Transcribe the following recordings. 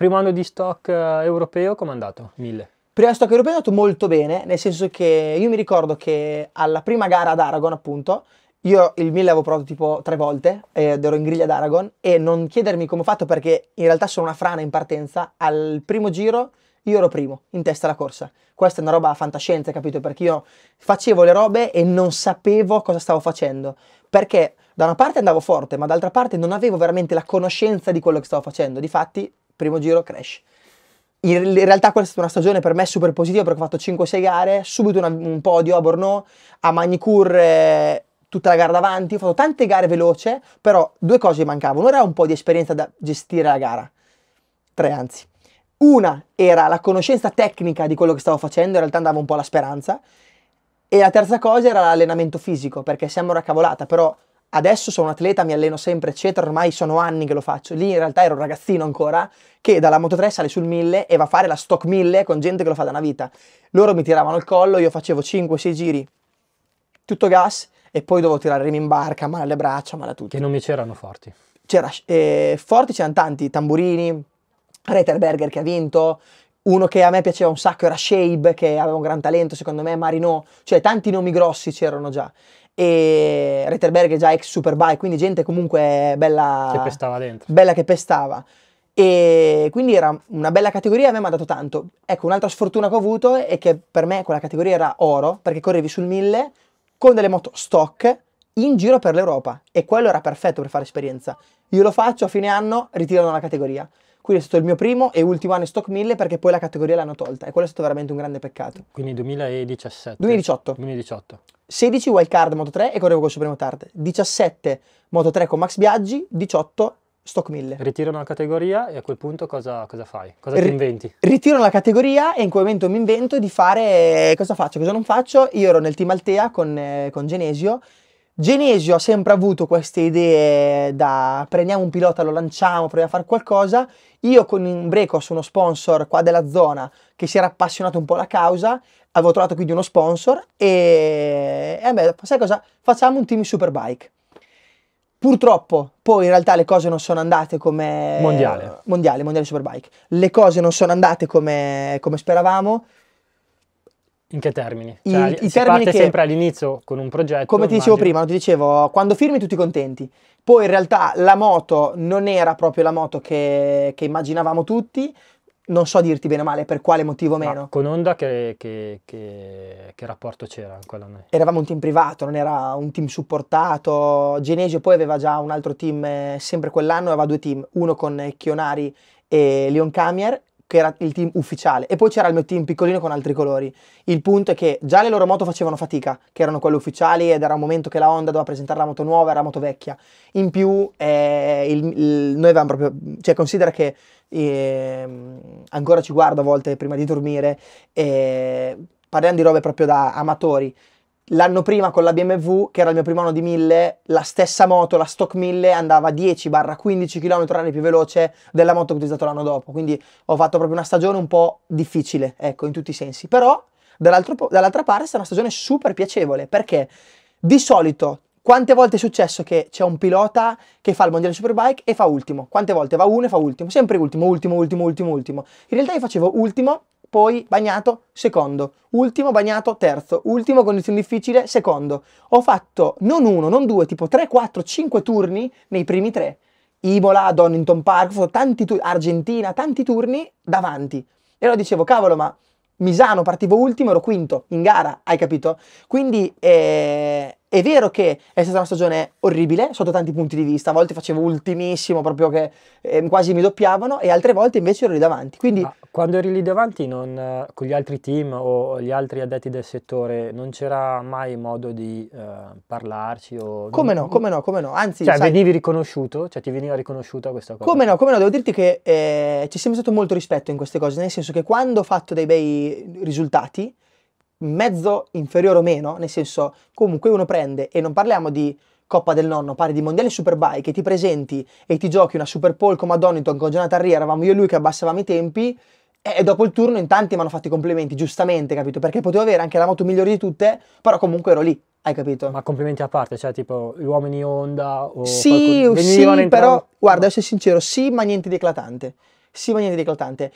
Primo anno di stock eh, europeo, com'è andato? 1000. Prima stock europeo è andato molto bene, nel senso che io mi ricordo che alla prima gara ad Aragon, appunto, io il 1000 l'avevo provato tipo tre volte ed ero in griglia ad Aragon e non chiedermi come ho fatto perché in realtà sono una frana in partenza, al primo giro io ero primo in testa alla corsa. Questa è una roba fantascienza, capito? Perché io facevo le robe e non sapevo cosa stavo facendo. Perché da una parte andavo forte, ma dall'altra parte non avevo veramente la conoscenza di quello che stavo facendo. Difatti, primo giro crash. In realtà questa è stata una stagione per me super positiva perché ho fatto 5-6 gare, subito una, un podio a Borno, a Magnicure eh, tutta la gara davanti, ho fatto tante gare veloce, però due cose mancavano. Una era un po' di esperienza da gestire la gara, tre anzi. Una era la conoscenza tecnica di quello che stavo facendo, in realtà andava un po' alla speranza. E la terza cosa era l'allenamento fisico, perché sembra una cavolata, però adesso sono un atleta, mi alleno sempre, eccetera, ormai sono anni che lo faccio. Lì in realtà ero un ragazzino ancora, che dalla Moto 3 sale sul 1000 e va a fare la stock 1000 con gente che lo fa da una vita. Loro mi tiravano il collo, io facevo 5-6 giri, tutto gas, e poi dovevo tirare remi in barca, male alle braccia, male a tutti. Che nomi c'erano forti? C'era, eh, forti c'erano tanti, Tamburini, Reiterberger che ha vinto, uno che a me piaceva un sacco era Shabe, che aveva un gran talento, secondo me, Marino, cioè tanti nomi grossi c'erano già. E Reiterberger già ex Superbike, quindi gente comunque bella che pestava dentro. Bella che pestava. E quindi era una bella categoria, a me mi ha dato tanto. Ecco, un'altra sfortuna che ho avuto è che per me quella categoria era oro, perché correvi sul 1000 con delle moto stock in giro per l'Europa e quello era perfetto per fare esperienza. Io lo faccio a fine anno, ritiro dalla categoria. Quindi è stato il mio primo e ultimo anno in stock 1000 perché poi la categoria l'hanno tolta e quello è stato veramente un grande peccato. Quindi 2017. 2018. 2018. 16 wildcard Moto 3 e correvo col Supremo Tard. 17 Moto 3 con Max Biaggi, 18 stock 1000. Ritiro una categoria e a quel punto cosa, cosa fai? Cosa R- ti inventi? Ritiro la categoria e in quel momento mi invento di fare eh, cosa faccio, cosa non faccio. Io ero nel team Altea con, eh, con Genesio. Genesio ha sempre avuto queste idee da prendiamo un pilota, lo lanciamo, proviamo a fare qualcosa. Io con un Imbrecos, uno sponsor qua della zona che si era appassionato un po' alla causa, avevo trovato quindi uno sponsor e, e beh, sai cosa? Facciamo un team superbike. Purtroppo poi in realtà le cose non sono andate come... Mondiale. Mondiale, mondiale Superbike. Le cose non sono andate come, come speravamo. In che termini? I, cioè, i si termini parte che, sempre all'inizio con un progetto. Come ti dicevo immagino. prima, ti dicevo, quando firmi tutti contenti. Poi in realtà la moto non era proprio la moto che, che immaginavamo tutti, non so dirti bene o male per quale motivo o meno. Ma con Honda che, che, che, che rapporto c'era in quell'anno? Eravamo un team privato, non era un team supportato. Genesio poi aveva già un altro team eh, sempre quell'anno, aveva due team, uno con Chionari e Leon Camier che era il team ufficiale, e poi c'era il mio team piccolino con altri colori. Il punto è che già le loro moto facevano fatica, che erano quelle ufficiali, ed era un momento che la Honda doveva presentare la moto nuova, era la moto vecchia. In più, eh, il, il, noi avevamo proprio, cioè considera che eh, ancora ci guardo a volte prima di dormire, eh, parliamo di robe proprio da amatori, L'anno prima con la BMW, che era il mio primo anno di 1000, la stessa moto, la Stock 1000, andava 10-15 km/h più veloce della moto che ho utilizzato l'anno dopo. Quindi ho fatto proprio una stagione un po' difficile, ecco, in tutti i sensi. Però, dall'altra parte, è stata una stagione super piacevole, perché di solito quante volte è successo che c'è un pilota che fa il mondiale superbike e fa ultimo? Quante volte va uno e fa ultimo? Sempre ultimo, ultimo, ultimo, ultimo, ultimo. In realtà io facevo ultimo poi bagnato secondo, ultimo bagnato terzo, ultimo condizione difficile secondo. Ho fatto non uno, non due, tipo 3, 4, 5 turni nei primi tre. Imola, Donington Park, tanti tu- Argentina, tanti turni davanti. E allora dicevo, cavolo, ma Misano partivo ultimo, ero quinto in gara, hai capito? Quindi eh, è vero che è stata una stagione orribile sotto tanti punti di vista, a volte facevo ultimissimo proprio che eh, quasi mi doppiavano e altre volte invece ero lì davanti. Quindi... Ma quando eri lì davanti non, eh, con gli altri team o gli altri addetti del settore non c'era mai modo di eh, parlarci? O... Come no, come no, come no. Anzi, cioè, sai... venivi riconosciuto? Cioè ti veniva riconosciuta questa cosa? Come no, come no, devo dirti che eh, è sempre stato molto rispetto in queste cose, nel senso che quando ho fatto dei bei risultati mezzo inferiore o meno, nel senso comunque uno prende e non parliamo di Coppa del Nonno, parli di Mondiale Superbike che ti presenti e ti giochi una Super Pole come a Donington con Jonathan Ria, eravamo io e lui che abbassavamo i tempi e dopo il turno in tanti mi hanno fatto i complimenti, giustamente, capito? Perché potevo avere anche la moto migliore di tutte, però comunque ero lì, hai capito? Ma complimenti a parte, cioè tipo gli uomini Honda o Sì, qualcosa... sì, entrando... però guarda, essere sincero, sì, ma niente di eclatante. Sì, ma niente di eclatante.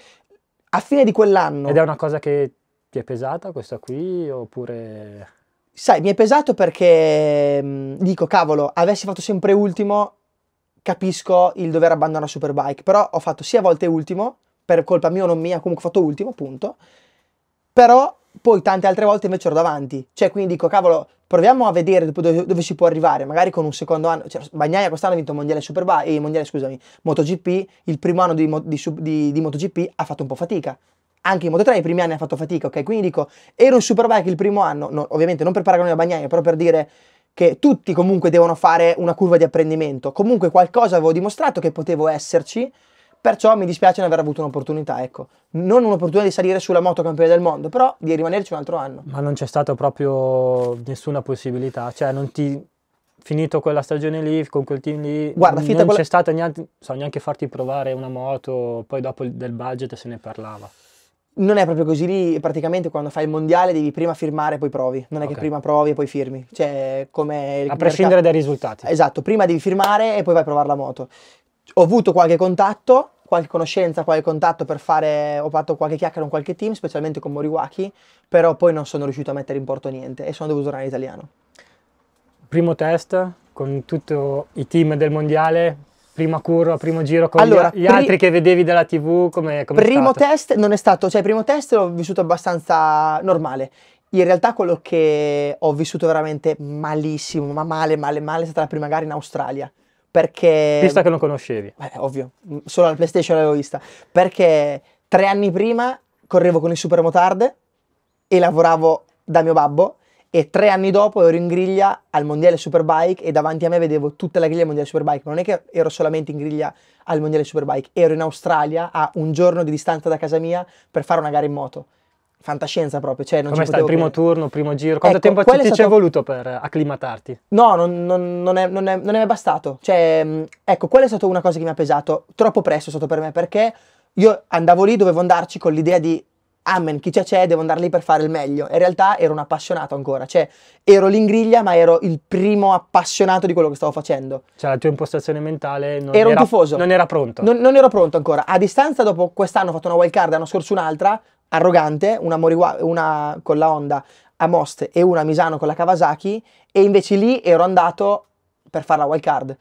A fine di quell'anno Ed è una cosa che ti è pesata questa qui oppure... Sai, mi è pesato perché mh, mm, dico, cavolo, avessi fatto sempre ultimo, capisco il dover abbandonare Superbike, però ho fatto sia volte ultimo, per colpa mia o non mia, comunque ho fatto ultimo, punto, però poi tante altre volte invece ero davanti, cioè quindi dico, cavolo, proviamo a vedere dove, dove, si può arrivare, magari con un secondo anno, cioè, Bagnaia quest'anno ha vinto il mondiale, Superbike, eh, il mondiale scusami, MotoGP, il primo anno di, di, di, di MotoGP ha fatto un po' fatica, anche in Moto 3 i primi anni ha fatto fatica, ok? Quindi dico, ero in Superbike il primo anno, no, ovviamente non per paragone a Bagnaia, però per dire che tutti comunque devono fare una curva di apprendimento. Comunque qualcosa avevo dimostrato che potevo esserci, perciò mi dispiace non aver avuto un'opportunità, ecco. Non un'opportunità di salire sulla moto campione del mondo, però di rimanerci un altro anno. Ma non c'è stata proprio nessuna possibilità, cioè non ti finito quella stagione lì, con quel team lì, Guarda, non quella... c'è stata neanche, so, neanche farti provare una moto, poi dopo del budget se ne parlava. Non è proprio così lì, praticamente quando fai il mondiale devi prima firmare e poi provi, non è okay. che prima provi e poi firmi, cioè come... A prescindere mercato. dai risultati. Esatto, prima devi firmare e poi vai a provare la moto. Ho avuto qualche contatto, qualche conoscenza, qualche contatto per fare, ho fatto qualche chiacchiera con qualche team, specialmente con Moriwaki, però poi non sono riuscito a mettere in porto niente e sono dovuto tornare in italiano. Primo test con tutti i team del mondiale, prima curva, primo giro con allora, gli, gli altri che vedevi dalla TV? Come, come primo test non è stato, cioè il primo test l'ho vissuto abbastanza normale. In realtà quello che ho vissuto veramente malissimo, ma male, male, male, è stata la prima gara in Australia. Perché... Vista che non conoscevi. Beh, ovvio, solo al PlayStation l'avevo vista. Perché tre anni prima correvo con il Super Motard e lavoravo da mio babbo e tre anni dopo ero in griglia al Mondiale Superbike e davanti a me vedevo tutta la griglia Mondiale Superbike, ma non è che ero solamente in griglia al Mondiale Superbike, ero in Australia a un giorno di distanza da casa mia per fare una gara in moto. Fantascienza proprio, cioè non Come ci sta il primo credere. turno, primo giro? Quanto ecco, tempo ci, stato... è voluto per acclimatarti? No, non, non, non, è, non, è, non è mai bastato. Cioè, mm, ecco, quella è stata una cosa che mi ha pesato. Troppo presto è stato per me perché io andavo lì, dovevo andarci con l'idea di Amen, chi c'è c'è, devo andare lì per fare il meglio. In realtà ero un appassionato ancora, cioè ero l'ingriglia ma ero il primo appassionato di quello che stavo facendo. Cioè la tua impostazione mentale non, ero era, un tifoso. non era pronto. Non, non, ero pronto ancora. A distanza dopo quest'anno ho fatto una wild card, l'anno scorso un'altra, arrogante, una, Moriwa, una con la Honda a Most e una a Misano con la Kawasaki e invece lì ero andato per fare la wild card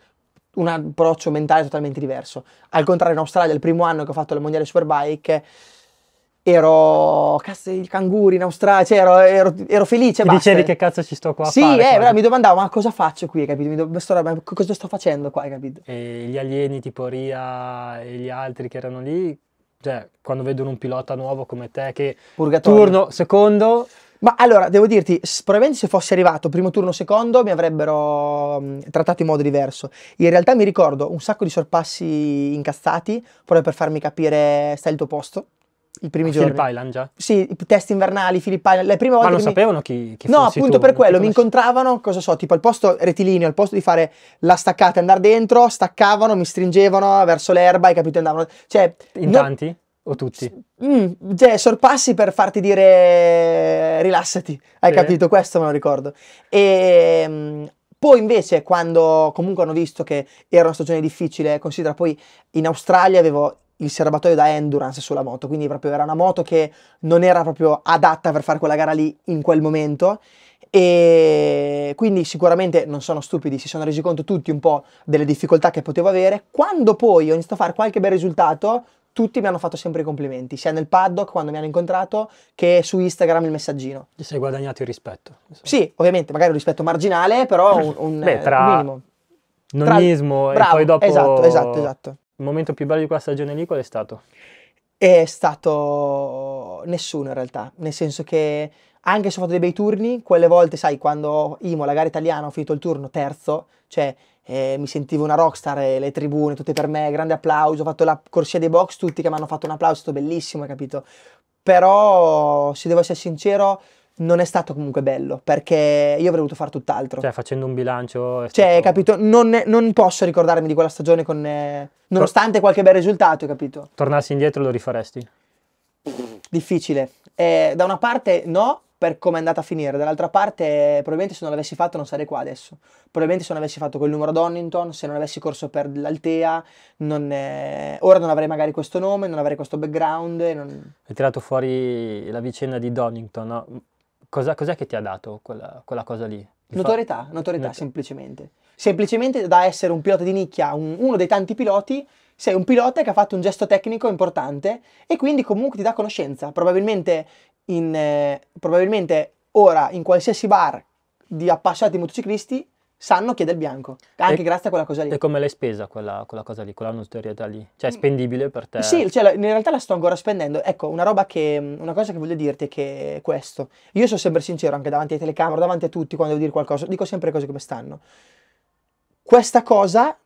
un approccio mentale totalmente diverso. Al contrario, in Australia, il primo anno che ho fatto il mondiale Superbike, ero cazzo i canguri in Australia, cioè ero, ero, ero felice. E basta. dicevi che cazzo ci sto qua sì, fare, eh, però eh. mi domandavo ma cosa faccio qui, capito? Mi do, ma cosa sto facendo qua, capito? E gli alieni tipo Ria e gli altri che erano lì, cioè quando vedono un pilota nuovo come te che Purgatorio. turno secondo... Ma allora, devo dirti, probabilmente se fossi arrivato primo turno secondo mi avrebbero mh, mm, trattato in modo diverso. In realtà mi ricordo un sacco di sorpassi incazzati, proprio per farmi capire stai al tuo posto, i primi giorni. Philip Island già? Sì, i test invernali, Philip Island, le prime volte Ma non sapevano mi... chi, chi No, appunto tu, per quello, mi incontravano, cosa so, tipo al posto rettilineo, al posto di fare la staccata e andare dentro, staccavano, mi stringevano verso l'erba, e capito, andavano... Cioè, In non... tanti? O tutti? Mm, cioè, sorpassi per farti dire rilassati, hai sì. capito? Questo me lo ricordo. E... Ehm, poi invece quando comunque hanno visto che era una stagione difficile, considera poi in Australia avevo il serbatoio da endurance sulla moto, quindi proprio era una moto che non era proprio adatta per fare quella gara lì in quel momento e quindi sicuramente non sono stupidi, si sono resi conto tutti un po' delle difficoltà che potevo avere. Quando poi ho iniziato a fare qualche bel risultato, tutti mi hanno fatto sempre i complimenti, sia nel paddock quando mi hanno incontrato che su Instagram il messaggino. Ti sei guadagnato il rispetto. Insomma. Sì, ovviamente, magari un rispetto marginale, però un, un, Beh, tra... un minimo. Nonismo tra... e poi dopo... Esatto, esatto, esatto. Il momento più bello di quella stagione lì qual è stato? È stato nessuno in realtà, nel senso che anche se ho fatto dei bei turni, quelle volte, sai, quando Imo, la gara italiana, ho finito il turno terzo, cioè eh, mi sentivo una rockstar, eh, le tribune tutte per me, grande applauso, ho fatto la corsia dei box, tutti che mi hanno fatto un applauso, è stato bellissimo, hai capito? Però, se devo essere sincero, non è stato comunque bello perché io avrei voluto fare tutt'altro. Cioè, facendo un bilancio. Cioè, stato... Cioè, capito? Non, non, posso ricordarmi di quella stagione con. Eh, nonostante qualche bel risultato, capito? Tornassi indietro lo rifaresti? Difficile. Eh, da una parte no, per come è andata a finire, dall'altra parte probabilmente se non l'avessi fatto non sarei qua adesso. Probabilmente se non avessi fatto quel numero Donington, se non avessi corso per l'Altea, non, eh, ora non avrei magari questo nome, non avrei questo background. Non... Hai tirato fuori la vicenda di Donington, no? Cosa, cos'è che ti ha dato quella, quella cosa lì? notorietà, fa... notorietà Not- semplicemente. Semplicemente da essere un pilota di nicchia, un, uno dei tanti piloti, sei un pilota che ha fatto un gesto tecnico importante e quindi comunque ti dà conoscenza. Probabilmente, in, eh, probabilmente ora in qualsiasi bar di appassionati motociclisti sanno che è del bianco, anche e, grazie a quella cosa lì. E come l'hai spesa quella, quella cosa lì, quella notorietà lì? Cioè è mm. spendibile per te? Sì, cioè, in realtà la sto ancora spendendo. Ecco, una roba che, mm, una cosa che voglio dirti è che è questo. Io sono sempre sincero anche davanti ai telecamere, davanti a tutti quando devo dire qualcosa, dico sempre le cose come stanno. Questa cosa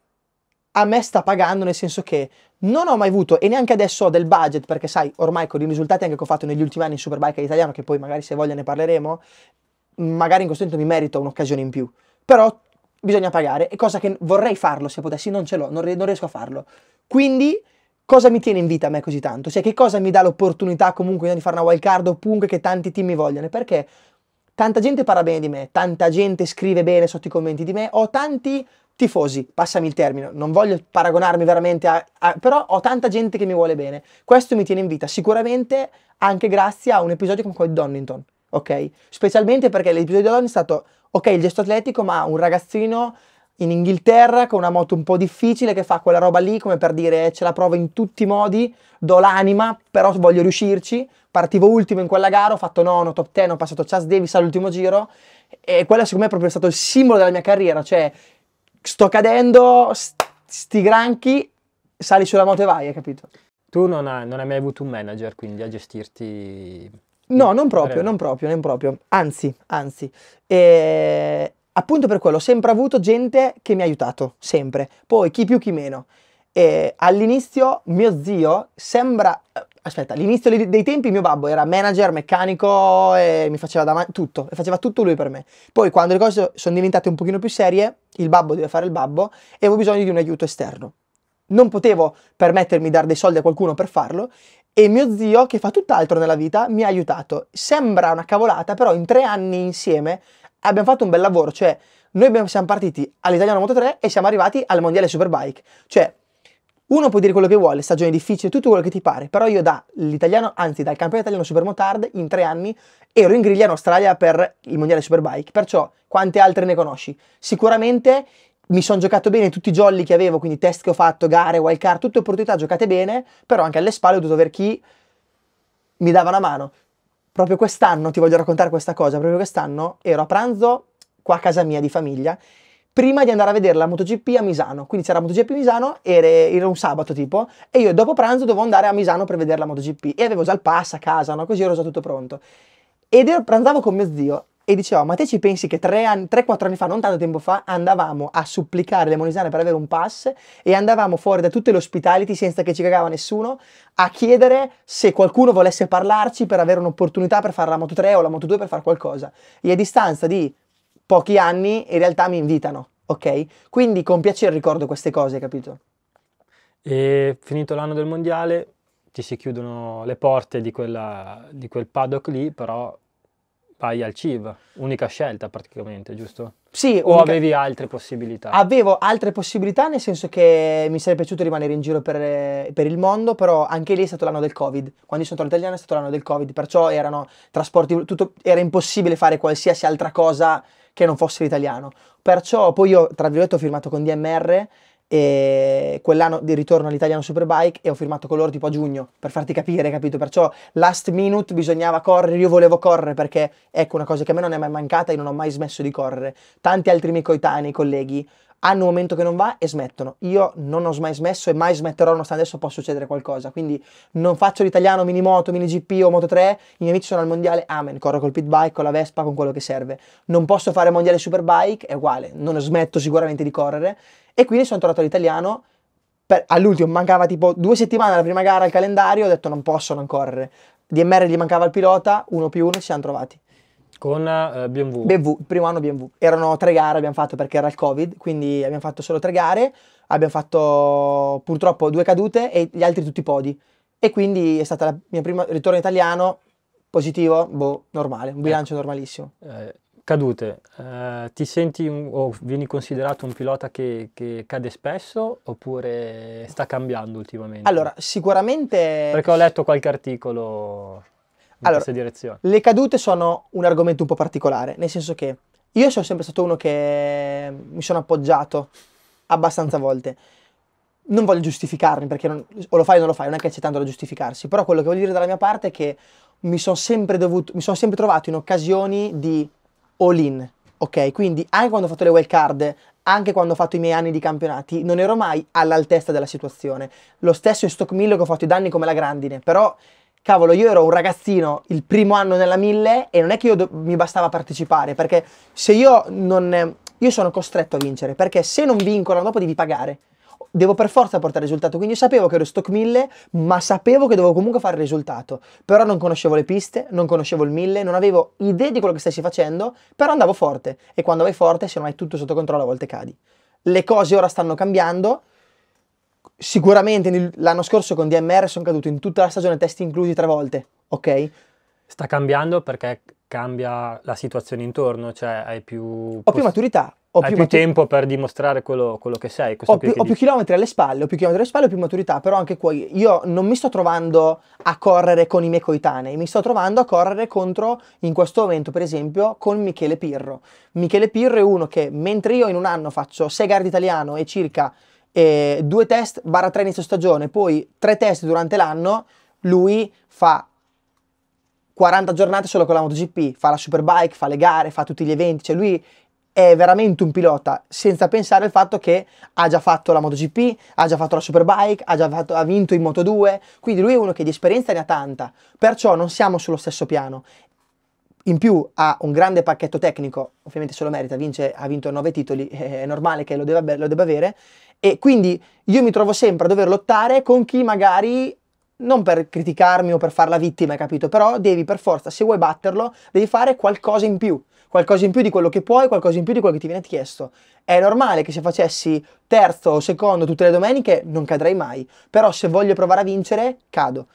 a me sta pagando nel senso che non ho mai avuto e neanche adesso ho del budget perché sai ormai con i risultati anche che ho fatto negli ultimi anni in Superbike all'italiano che poi magari se voglia ne parleremo magari in questo momento mi merito un'occasione in più però bisogna pagare, e cosa che vorrei farlo se potessi, non ce l'ho, non, non riesco a farlo. Quindi cosa mi tiene in vita a me così tanto? Cioè, che cosa mi dà l'opportunità comunque di fare una wild card ovunque che tanti team mi vogliono? Perché tanta gente parla bene di me, tanta gente scrive bene sotto i commenti di me, ho tanti tifosi, passami il termine, non voglio paragonarmi veramente a, a, però ho tanta gente che mi vuole bene. Questo mi tiene in vita sicuramente anche grazie a un episodio come quello di Donington ok? Specialmente perché l'episodio di Lone è stato, ok, il gesto atletico, ma un ragazzino in Inghilterra con una moto un po' difficile che fa quella roba lì come per dire eh, ce la provo in tutti i modi, do l'anima, però voglio riuscirci, partivo ultimo in quella gara, ho fatto nono, top 10, ho passato Chas Davis all'ultimo giro e quello secondo me è proprio stato il simbolo della mia carriera, cioè sto cadendo, sti granchi, sali sulla moto e vai, hai capito? Tu non hai, non hai mai avuto un manager quindi a gestirti No, non proprio, non proprio, non proprio. Anzi, anzi. Eh, appunto per quello, ho sempre avuto gente che mi ha aiutato, sempre. Poi chi più chi meno. Eh, all'inizio mio zio sembra... Eh, aspetta, all'inizio dei tempi mio babbo era manager, meccanico e mi faceva da davanti tutto, e faceva tutto lui per me. Poi quando le cose sono diventate un pochino più serie, il babbo deve fare il babbo e avevo bisogno di un aiuto esterno non potevo permettermi di dare dei soldi a qualcuno per farlo e mio zio, che fa tutt'altro nella vita, mi ha aiutato. Sembra una cavolata, però in tre anni insieme abbiamo fatto un bel lavoro, cioè noi abbiamo, siamo partiti all'Italiano Moto 3 e siamo arrivati al Mondiale Superbike, cioè uno può dire quello che vuole, stagione difficile, tutto quello che ti pare, però io dall'italiano, anzi dal campione italiano Supermotard in tre anni ero in griglia in Australia per il mondiale Superbike, perciò quante altre ne conosci? Sicuramente mi sono giocato bene tutti i jolly che avevo, quindi test che ho fatto, gare, wild card, tutte opportunità giocate bene, però anche alle spalle ho dovuto avere chi mi dava una mano. Proprio quest'anno, ti voglio raccontare questa cosa, proprio quest'anno ero a pranzo qua a casa mia di famiglia, prima di andare a vedere la MotoGP a Misano, quindi c'era la MotoGP a Misano, era, era un sabato tipo, e io dopo pranzo dovevo andare a Misano per vedere la MotoGP, e avevo già il pass a casa, no? così ero già tutto pronto. Ed ero, pranzavo con mio zio, e diceva ma te ci pensi che 3-4 anni fa, non tanto tempo fa, andavamo a supplicare le monisane per avere un pass e andavamo fuori da tutte le hospitality senza che ci cagava nessuno a chiedere se qualcuno volesse parlarci per avere un'opportunità per fare la Moto 3 o la Moto 2 per fare qualcosa e a distanza di pochi anni in realtà mi invitano, ok? Quindi con piacere ricordo queste cose, capito? E finito l'anno del mondiale ti si chiudono le porte di, quella, di quel paddock lì, però vai al CIV, unica scelta praticamente, giusto? Sì. O unica... avevi altre possibilità? Avevo altre possibilità nel senso che mi sarebbe piaciuto rimanere in giro per, per il mondo, però anche lì è stato l'anno del Covid. Quando sono tornato italiano è stato l'anno del Covid, perciò erano trasporti, tutto, era impossibile fare qualsiasi altra cosa che non fosse l'italiano. Perciò poi io, tra virgolette, ho firmato con DMR e quell'anno di ritorno all'Italiano Superbike e ho firmato con loro tipo a giugno per farti capire, capito? Perciò last minute bisognava correre, io volevo correre perché ecco una cosa che a me non è mai mancata, io non ho mai smesso di correre. Tanti altri miei coetanei, colleghi hanno un momento che non va e smettono. Io non ho mai smesso e mai smetterò nonostante adesso possa succedere qualcosa. Quindi non faccio l'italiano, mini moto, mini GP o moto 3, i miei amici sono al mondiale, amen, corro col pit bike, con la Vespa, con quello che serve. Non posso fare mondiale superbike, è uguale, non smetto sicuramente di correre. E quindi sono tornato all'italiano, per, all'ultimo mancava tipo due settimane alla prima gara al calendario, ho detto non posso non correre. DMR gli mancava il pilota, uno più uno, ci siamo trovati. Con eh, BMW. BMW, primo anno BMW. Erano tre gare abbiamo fatto perché era il Covid, quindi abbiamo fatto solo tre gare, abbiamo fatto purtroppo due cadute e gli altri tutti podi. E quindi è stato il mio primo ritorno italiano positivo, boh, normale, un bilancio ecco. normalissimo. Eh, cadute, eh, ti senti un, o vieni considerato un pilota che, che, cade spesso oppure sta cambiando ultimamente? Allora, sicuramente... Perché ho letto qualche articolo allora, questa direzione? Le cadute sono un argomento un po' particolare, nel senso che io sono sempre stato uno che mi sono appoggiato abbastanza volte. Non voglio giustificarmi perché non, o lo fai o non lo fai, non è che c'è tanto da giustificarsi, però quello che voglio dire dalla mia parte è che mi sono sempre, dovuto, mi son sempre trovato in occasioni di all-in, ok? Quindi anche quando ho fatto le wild card, anche quando ho fatto i miei anni di campionati, non ero mai all'altezza della situazione. Lo stesso in Stock Mill che ho fatto i danni come la grandine, però cavolo, io ero un ragazzino il primo anno nella 1000 e non è che do- mi bastava partecipare, perché se io non... Io sono costretto a vincere, perché se non vinco l'anno dopo devi pagare. Devo per forza portare risultato, quindi io sapevo che ero stock 1000, ma sapevo che dovevo comunque fare risultato. Però non conoscevo le piste, non conoscevo il 1000, non avevo idea di quello che stessi facendo, però andavo forte. E quando vai forte, se non hai tutto sotto controllo, a volte cadi. Le cose ora stanno cambiando, sicuramente l'anno scorso con DMR sono caduto in tutta la stagione test inclusi tre volte, ok? Sta cambiando perché cambia la situazione intorno, cioè hai più... Ho più maturità. Ho più, più matur- tempo per dimostrare quello, quello che sei. Ho, più, che ho più, chilometri alle spalle, ho più chilometri alle spalle, ho più maturità, però anche qui io non mi sto trovando a correre con i miei coetanei, mi sto trovando a correre contro, in questo momento per esempio, con Michele Pirro. Michele Pirro è uno che, mentre io in un anno faccio 6 gare di italiano e circa eh, due test barra tre inizio stagione, poi tre test durante l'anno, lui fa 40 giornate solo con la MotoGP, fa la Superbike, fa le gare, fa tutti gli eventi, cioè lui è veramente un pilota, senza pensare al fatto che ha già fatto la MotoGP, ha già fatto la Superbike, ha già fatto, ha vinto in Moto2, quindi lui è uno che di esperienza ne ha tanta, perciò non siamo sullo stesso piano. In più ha un grande pacchetto tecnico, ovviamente se lo merita, vince, ha vinto 9 titoli, è normale che lo debba, lo debba avere, e quindi io mi trovo sempre a dover lottare con chi magari non per criticarmi o per farla vittima, hai capito? Però devi per forza, se vuoi batterlo, devi fare qualcosa in più. Qualcosa in più di quello che puoi, qualcosa in più di quello che ti viene chiesto. È normale che se facessi terzo o secondo tutte le domeniche non cadrei mai, però se voglio provare a vincere, cado.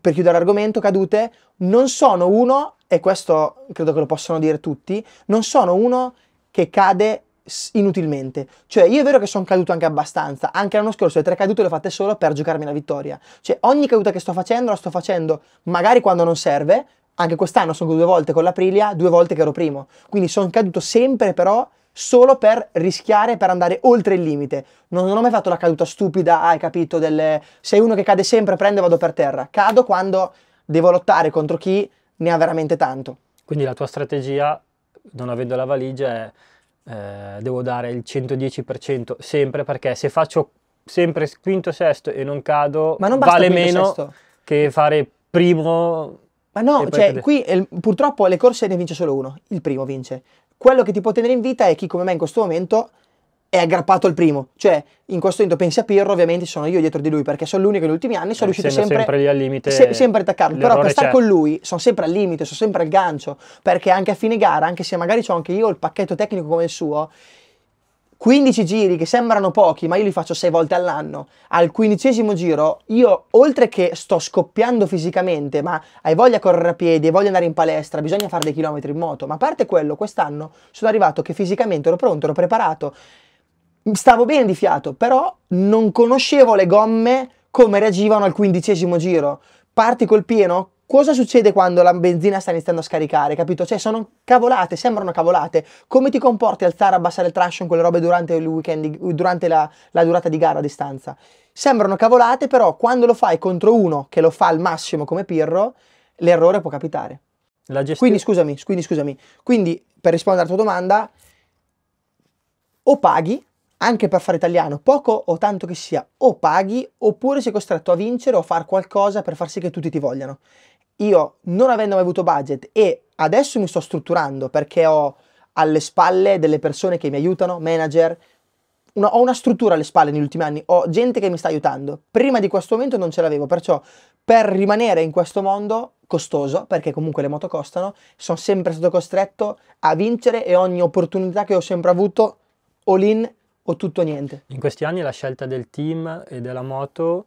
Per chiudere l'argomento, cadute, non sono uno, e questo credo che lo possano dire tutti, non sono uno che cade inutilmente. Cioè, io è vero che sono caduto anche abbastanza, anche l'anno scorso le tre cadute le ho fatte solo per giocarmi la vittoria. Cioè, ogni caduta che sto facendo la sto facendo magari quando non serve, anche quest'anno sono caduto due volte con l'Aprilia, due volte che ero primo. Quindi sono caduto sempre però solo per rischiare, per andare oltre il limite. Non, non ho mai fatto la caduta stupida, ah, hai capito, del sei uno che cade sempre, prendo e vado per terra. Cado quando devo lottare contro chi ne ha veramente tanto. Quindi la tua strategia, non avendo la valigia, è eh, devo dare il 110% sempre perché se faccio sempre quinto sesto e non cado non vale meno sesto. che fare primo ma no, cioè, cadere. qui eh, purtroppo le corse ne vince solo uno, il primo vince. Quello che ti può tenere in vita è chi come me in questo momento è aggrappato al primo. Cioè, in questo momento pensi a Pirro, ovviamente sono io dietro di lui, perché sono l'unico negli ultimi anni, sono eh, riuscito sempre, sempre lì al limite. Se, sempre attaccarlo. Però per stare con lui sono sempre al limite, sono sempre al gancio, perché anche a fine gara, anche se magari ho anche io il pacchetto tecnico come il suo, 15 giri che sembrano pochi, ma io li faccio 6 volte all'anno. Al quindicesimo giro, io oltre che sto scoppiando fisicamente, ma hai voglia di correre a piedi, hai voglia di andare in palestra, bisogna fare dei chilometri in moto. Ma a parte quello, quest'anno sono arrivato che fisicamente ero pronto, ero preparato stavo bene di fiato, però non conoscevo le gomme come reagivano al quindicesimo giro. Parti col pieno, cosa succede quando la benzina sta iniziando a scaricare, capito? Cioè sono cavolate, sembrano cavolate. Come ti comporti alzare, e abbassare il traction, quelle robe durante, weekend, durante la, la, durata di gara a distanza? Sembrano cavolate, però quando lo fai contro uno che lo fa al massimo come Pirro, l'errore può capitare. Quindi scusami, quindi scusami, quindi per rispondere alla tua domanda, o paghi anche per fare italiano, poco o tanto che sia, o paghi oppure sei costretto a vincere o a fare qualcosa per far sì che tutti ti vogliano. Io, non avendo mai avuto budget e adesso mi sto strutturando perché ho alle spalle delle persone che mi aiutano, manager, una, ho una struttura alle spalle negli ultimi anni, ho gente che mi sta aiutando. Prima di questo momento non ce l'avevo, perciò per rimanere in questo mondo costoso, perché comunque le moto costano, sono sempre stato costretto a vincere e ogni opportunità che ho sempre avuto all in o tutto o niente? In questi anni la scelta del team e della moto,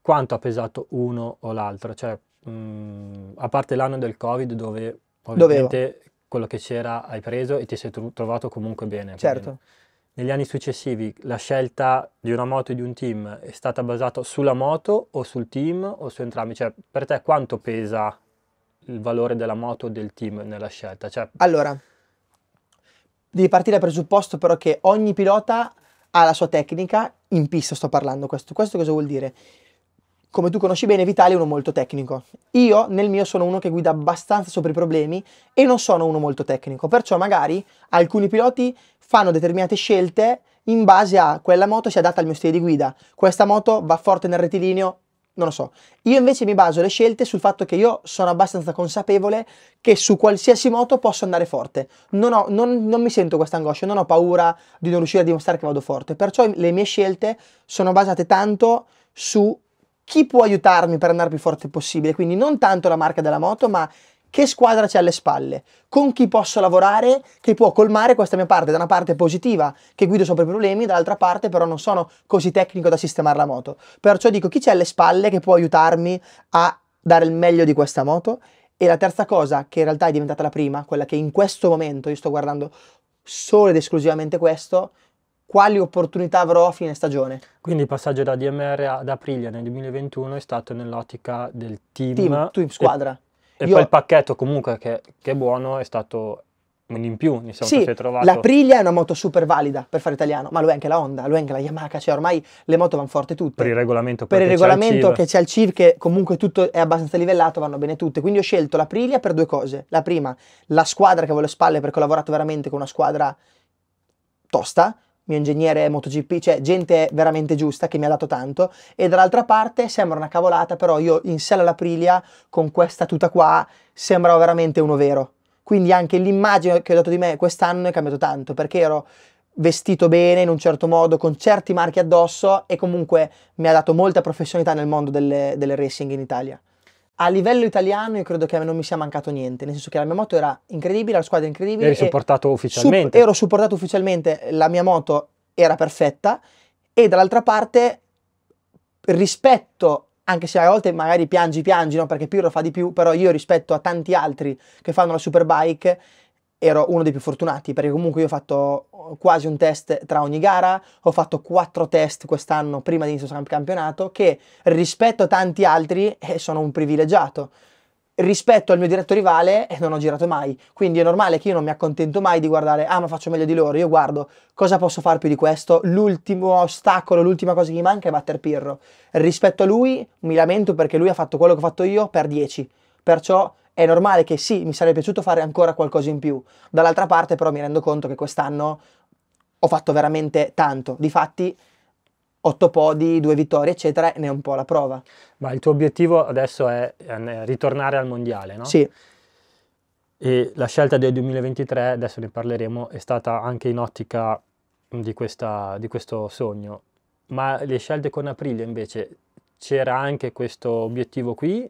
quanto ha pesato uno o l'altro? Cioè, mh, mm, a parte l'anno del Covid dove ovviamente Dovevo. quello che c'era hai preso e ti sei trovato comunque bene. Certo. Quindi. Negli anni successivi la scelta di una moto e di un team è stata basata sulla moto o sul team o su entrambi? Cioè, per te quanto pesa il valore della moto o del team nella scelta? Cioè, allora, devi partire dal presupposto però che ogni pilota ha la sua tecnica, in pista sto parlando questo. Questo cosa vuol dire? Come tu conosci bene, Vitale è uno molto tecnico. Io, nel mio, sono uno che guida abbastanza sopra i problemi e non sono uno molto tecnico. Perciò magari alcuni piloti fanno determinate scelte in base a quella moto si adatta al mio stile di guida. Questa moto va forte nel rettilineo, non lo so. Io invece mi baso le scelte sul fatto che io sono abbastanza consapevole che su qualsiasi moto posso andare forte. Non, ho, non, non mi sento questa angoscia, non ho paura di non riuscire a dimostrare che vado forte. Perciò le mie scelte sono basate tanto su chi può aiutarmi per andare più forte possibile. Quindi non tanto la marca della moto, ma che squadra c'è alle spalle, con chi posso lavorare che può colmare questa mia parte, da una parte positiva che guido sopra i problemi, dall'altra parte però non sono così tecnico da sistemare la moto. Perciò dico chi c'è alle spalle che può aiutarmi a dare il meglio di questa moto. E la terza cosa, che in realtà è diventata la prima, quella che in questo momento io sto guardando solo ed esclusivamente questo, quali opportunità avrò a fine stagione. Quindi il passaggio da DMR ad Aprilia nel 2021 è stato nell'ottica del team. Team, team squadra. E Io... poi il pacchetto comunque che, che è buono è stato un in più, mi sì, è trovato. La Priglia è una moto super valida per fare italiano, ma lo è anche la Honda, lo è anche la Yamaha, cioè ormai le moto vanno forte tutte. Per il regolamento, per il regolamento c'è che c'è al CIV, che comunque tutto è abbastanza livellato, vanno bene tutte. Quindi ho scelto la Priglia per due cose. La prima, la squadra che avevo alle spalle perché ho lavorato veramente con una squadra tosta, mio ingegnere MotoGP, cioè gente veramente giusta che mi ha dato tanto. E dall'altra parte sembra una cavolata, però io in sella all'Aprilia con questa tuta qua sembravo veramente uno vero. Quindi anche l'immagine che ho dato di me quest'anno è cambiato tanto perché ero vestito bene in un certo modo, con certi marchi addosso e comunque mi ha dato molta professionalità nel mondo delle, delle racing in Italia a livello italiano io credo che non mi sia mancato niente, nel senso che la mia moto era incredibile, la squadra è incredibile. Eri supportato ufficialmente. Sup- ero supportato ufficialmente, la mia moto era perfetta e dall'altra parte rispetto, anche se a volte magari piangi piangi, no? perché Pirro fa di più, però io rispetto a tanti altri che fanno la superbike ero uno dei più fortunati perché comunque io ho fatto quasi un test tra ogni gara, ho fatto quattro test quest'anno prima di inizio campionato che rispetto a tanti altri eh, sono un privilegiato. Rispetto al mio diretto rivale eh, non ho girato mai, quindi è normale che io non mi accontento mai di guardare ah ma faccio meglio di loro, io guardo cosa posso fare più di questo, l'ultimo ostacolo, l'ultima cosa che mi manca è batter Pirro. Rispetto a lui mi lamento perché lui ha fatto quello che ho fatto io per 10, perciò è normale che sì, mi sarebbe piaciuto fare ancora qualcosa in più. Dall'altra parte però mi rendo conto che quest'anno ho fatto veramente tanto. Difatti otto podi, due vittorie, eccetera, ne è un po' la prova. Ma il tuo obiettivo adesso è ritornare al mondiale, no? Sì. E la scelta del 2023, adesso ne parleremo, è stata anche in ottica di, questa, di questo sogno. Ma le scelte con aprile invece, c'era anche questo obiettivo qui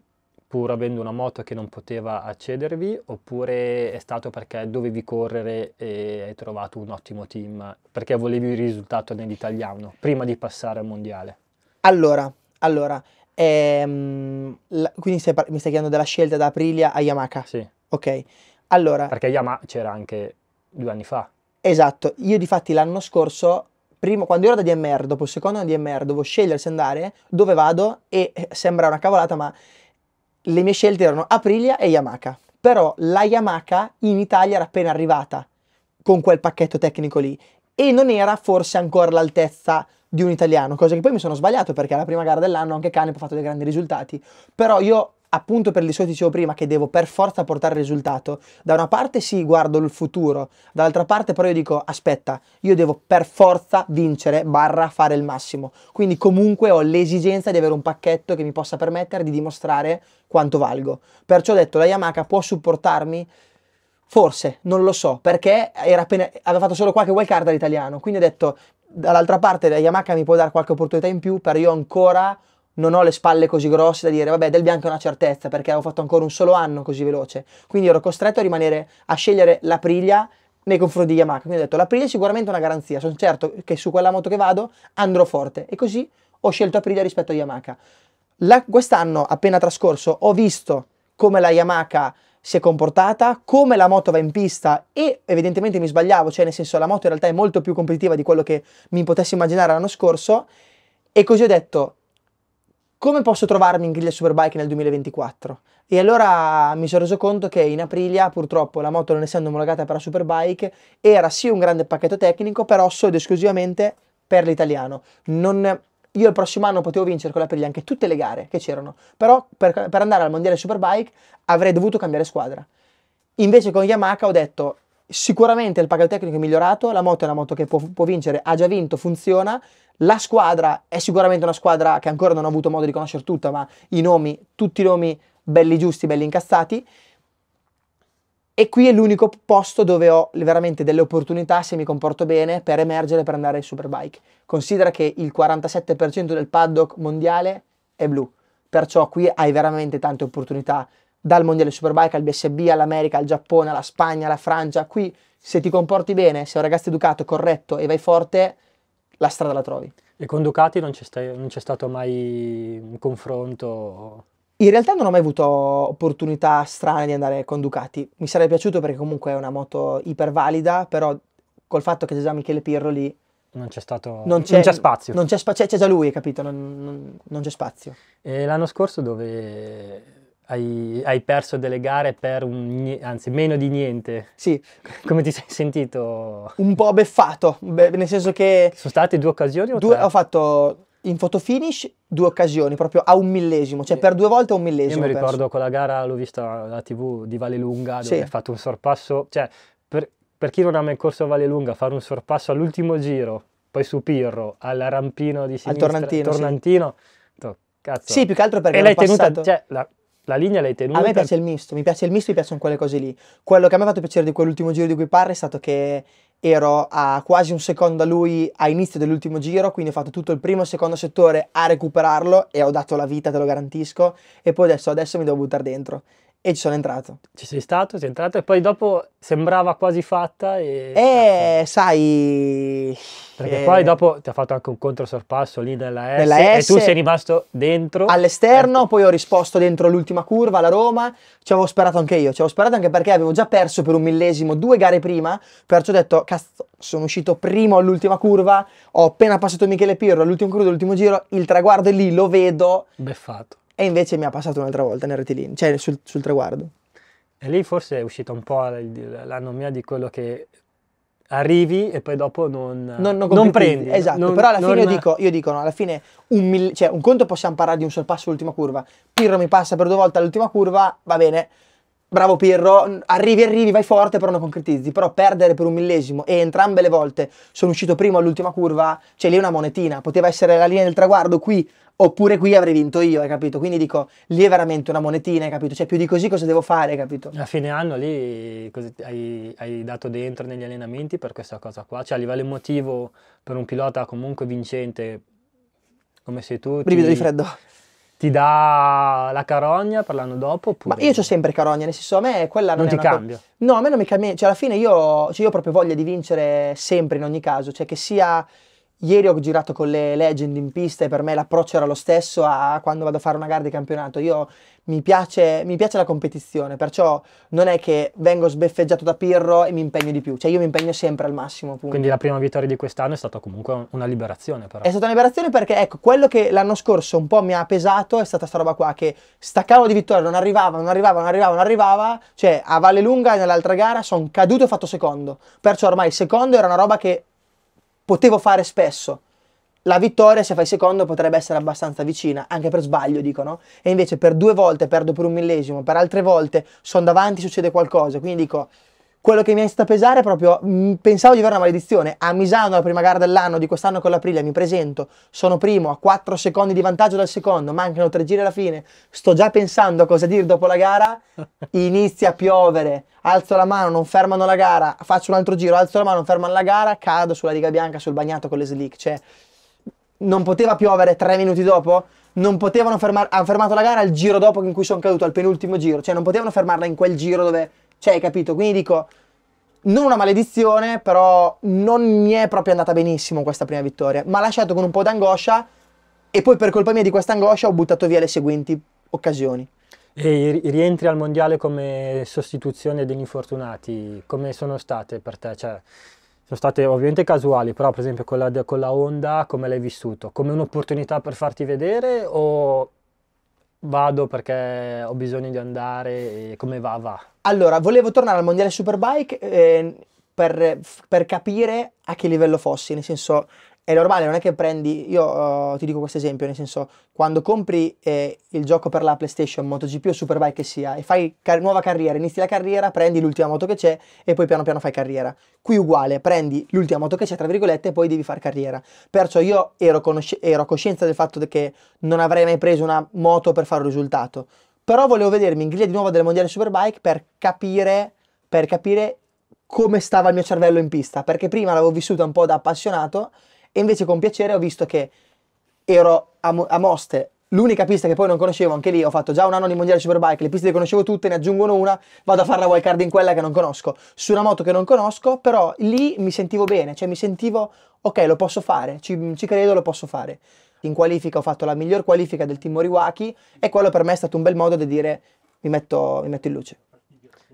pur avendo una moto che non poteva accedervi oppure è stato perché dovevi correre e hai trovato un ottimo team perché volevi il risultato nell'italiano prima di passare al mondiale? Allora, allora ehm, la, quindi stai, mi stai chiedendo della scelta da Aprilia a Yamaha? Sì. Ok, allora... Perché Yamaha c'era anche due anni fa. Esatto, io di fatti l'anno scorso primo, quando ero da DMR, dopo il secondo anno DMR, dovevo scegliere se andare, dove vado e eh, sembra una cavolata, ma le mie scelte erano Aprilia e Yamaha. Però la Yamaha in Italia era appena arrivata con quel pacchetto tecnico lì e non era forse ancora all'altezza di un italiano, cosa che poi mi sono sbagliato perché alla prima gara dell'anno anche Canep ha fatto dei grandi risultati. Però io appunto per il discorso che dicevo prima, che devo per forza portare risultato, da una parte sì guardo il futuro, dall'altra parte però io dico aspetta, io devo per forza vincere, barra fare il massimo. Quindi comunque ho l'esigenza di avere un pacchetto che mi possa permettere di dimostrare quanto valgo. Perciò ho detto la Yamaha può supportarmi Forse, non lo so, perché appena, aveva fatto solo qualche wildcard all'italiano, quindi ho detto dall'altra parte la Yamaha mi può dare qualche opportunità in più, però io ancora non ho le spalle così grosse da dire, vabbè, del bianco è una certezza perché avevo fatto ancora un solo anno così veloce. Quindi ero costretto a rimanere a scegliere la Priglia nei confronti di Yamaha. Quindi ho detto, la Priglia è sicuramente una garanzia, sono certo che su quella moto che vado andrò forte. E così ho scelto Aprilia rispetto a Yamaha. La, quest'anno, appena trascorso, ho visto come la Yamaha si è comportata, come la moto va in pista e evidentemente mi sbagliavo, cioè nel senso la moto in realtà è molto più competitiva di quello che mi potessi immaginare l'anno scorso e così ho detto come posso trovarmi in griglia Superbike nel 2024? E allora mi sono reso conto che in Aprilia purtroppo la moto non essendo omologata per la Superbike era sì un grande pacchetto tecnico però solo ed esclusivamente per l'italiano. Non, io il prossimo anno potevo vincere con l'Aprilia anche tutte le gare che c'erano però per, per andare al mondiale Superbike avrei dovuto cambiare squadra. Invece con Yamaha ho detto Sicuramente il pacchetto tecnico è migliorato, la moto è una moto che può, può, vincere, ha già vinto, funziona. La squadra è sicuramente una squadra che ancora non ho avuto modo di conoscere tutta, ma i nomi, tutti i nomi belli giusti, belli incassati. E qui è l'unico posto dove ho veramente delle opportunità, se mi comporto bene, per emergere, per andare in superbike. Considera che il 47% del paddock mondiale è blu, perciò qui hai veramente tante opportunità dal mondiale Superbike al BSB all'America, al Giappone, alla Spagna, alla Francia. Qui se ti comporti bene, sei un ragazzo educato, corretto e vai forte, la strada la trovi. E con Ducati non c'è, sta- non c'è stato mai un confronto? In realtà non ho mai avuto opportunità strane di andare con Ducati. Mi sarebbe piaciuto perché comunque è una moto ipervalida, però col fatto che c'è già Michele Pirro lì... Non c'è stato... Non c'è, non c'è spazio. Non c'è, spa- c'è, già lui, capito? Non, non, non c'è spazio. E l'anno scorso dove hai, hai perso delle gare per un, anzi meno di niente. Sì. Come ti sei sentito? Un po' beffato, Beh, nel senso che... Sono state due occasioni o due, Ho fatto in fotofinish due occasioni, proprio a un millesimo, cioè per due volte a un millesimo. Io mi ricordo quella gara, l'ho vista alla TV di Vale dove sì. hai fatto un sorpasso, cioè per, per, chi non ha mai corso a Lunga, fare un sorpasso all'ultimo giro, poi su Pirro, al rampino di sinistra, al tornantino, tornantino sì. Cazzo. Sì, più che altro perché e l'hai passato... tenuta, cioè, la, la linea l'hai tenuta. A me piace il misto, mi piace il misto, mi piacciono quelle cose lì. Quello che a me ha fatto piacere di quell'ultimo giro di cui parla è stato che ero a quasi un secondo da lui a inizio dell'ultimo giro, quindi ho fatto tutto il primo e secondo settore a recuperarlo e ho dato la vita, te lo garantisco, e poi adesso, adesso mi devo buttare dentro. E ci sono entrato. Ci sei stato, sei entrato e poi dopo sembrava quasi fatta e... Eh, sai perché e... poi dopo ti ha fatto anche un controsorpasso lì nella S, nella S, e tu sei rimasto dentro. All'esterno, ecco. poi ho risposto dentro l'ultima curva alla Roma, ci avevo sperato anche io, ci avevo sperato anche perché avevo già perso per un millesimo due gare prima, perciò ho detto, cazzo, sono uscito primo all'ultima curva, ho appena passato Michele Pirro all'ultimo crudo, dell'ultimo giro, il traguardo è lì, lo vedo. Beffato. E invece mi ha passato un'altra volta nel retilino, cioè sul, sul traguardo. E lì forse è uscita un po' l'anomia di quello che arrivi e poi dopo non, non, non, non prendi. Esatto, non, però alla fine io dico, io dico no, alla fine un, mil, cioè, un conto possiamo parlare di un sorpasso all'ultima curva, Pirro mi passa per due volte all'ultima curva, va bene, Bravo Pirro, arrivi, arrivi, vai forte però non concretizzi, però perdere per un millesimo e entrambe le volte sono uscito primo all'ultima curva, c'è cioè lì una monetina, poteva essere la linea del traguardo qui oppure qui avrei vinto io, hai capito? Quindi dico, lì è veramente una monetina, hai capito? Cioè più di così cosa devo fare, hai capito? A fine anno lì hai, hai, dato dentro negli allenamenti per questa cosa qua, cioè a livello emotivo per un pilota comunque vincente come sei tu... Brivido ti... di freddo ti dà la carogna per l'anno dopo? Oppure... Ma io ho sempre carogna, nel senso a me quella non, non ti cambia. Co- no, a me non mi cambia, cioè alla fine io, cioè, io ho proprio voglia di vincere sempre in ogni caso, cioè che sia Ieri ho girato con le legend in pista e per me l'approccio era lo stesso a quando vado a fare una gara di campionato. Io mi piace, mi piace la competizione, perciò non è che vengo sbeffeggiato da Pirro e mi impegno di più, cioè io mi impegno sempre al massimo. Punto. Quindi la prima vittoria di quest'anno è stata comunque una liberazione però. È stata una liberazione perché ecco, quello che l'anno scorso un po' mi ha pesato è stata sta roba qua, che staccavo di vittoria, non arrivava, non arrivava, non arrivava, non arrivava, cioè a Valle Lunga nell'altra gara sono caduto e fatto secondo, perciò ormai secondo era una roba che potevo fare spesso. La vittoria, se fai secondo, potrebbe essere abbastanza vicina, anche per sbaglio, dicono. E invece per due volte perdo per un millesimo, per altre volte sono davanti, succede qualcosa. Quindi dico, quello che mi sta a pesare è proprio, mh, mm, pensavo di avere una maledizione, a Misano la prima gara dell'anno, di quest'anno con l'Aprilia, mi presento, sono primo, a 4 secondi di vantaggio dal secondo, mancano 3 giri alla fine, sto già pensando a cosa dire dopo la gara, inizia a piovere, alzo la mano, non fermano la gara, faccio un altro giro, alzo la mano, non fermano la gara, cado sulla riga bianca, sul bagnato con le slick, cioè non poteva piovere 3 minuti dopo? non potevano fermare, hanno fermato la gara il giro dopo in cui sono caduto, al penultimo giro, cioè non potevano fermarla in quel giro dove cioè, hai capito? Quindi dico, non una maledizione, però non mi è proprio andata benissimo questa prima vittoria. Ma ha lasciato con un po' d'angoscia e poi per colpa mia di questa angoscia ho buttato via le seguenti occasioni. E rientri al mondiale come sostituzione degli infortunati, come sono state per te? Cioè, sono state ovviamente casuali, però per esempio con la, con la Honda come l'hai vissuto? Come un'opportunità per farti vedere o Vado perché ho bisogno di andare e come va va. Allora, volevo tornare al Mondiale Superbike eh, per, per capire a che livello fossi, nel senso è normale, non è che prendi, io uh, ti dico questo esempio, nel senso, quando compri eh, il gioco per la PlayStation, MotoGP o Superbike che sia, e fai car- nuova carriera, inizi la carriera, prendi l'ultima moto che c'è e poi piano piano fai carriera. Qui uguale, prendi l'ultima moto che c'è, tra virgolette, e poi devi fare carriera. Perciò io ero, conosce- ero a coscienza del fatto che non avrei mai preso una moto per fare un risultato, però volevo vedermi in griglia di nuovo delle mondiali Superbike per capire, per capire come stava il mio cervello in pista, perché prima l'avevo vissuta un po' da appassionato, e invece con piacere ho visto che ero a, a Moste, l'unica pista che poi non conoscevo, anche lì ho fatto già un anno di mondiale superbike, le piste le conoscevo tutte, ne aggiungono una, vado a fare la wildcard in quella che non conosco, su una moto che non conosco, però lì mi sentivo bene, cioè mi sentivo ok, lo posso fare, ci, ci credo, lo posso fare. In qualifica ho fatto la miglior qualifica del team Moriwaki e quello per me è stato un bel modo di dire mi metto, mi metto in luce.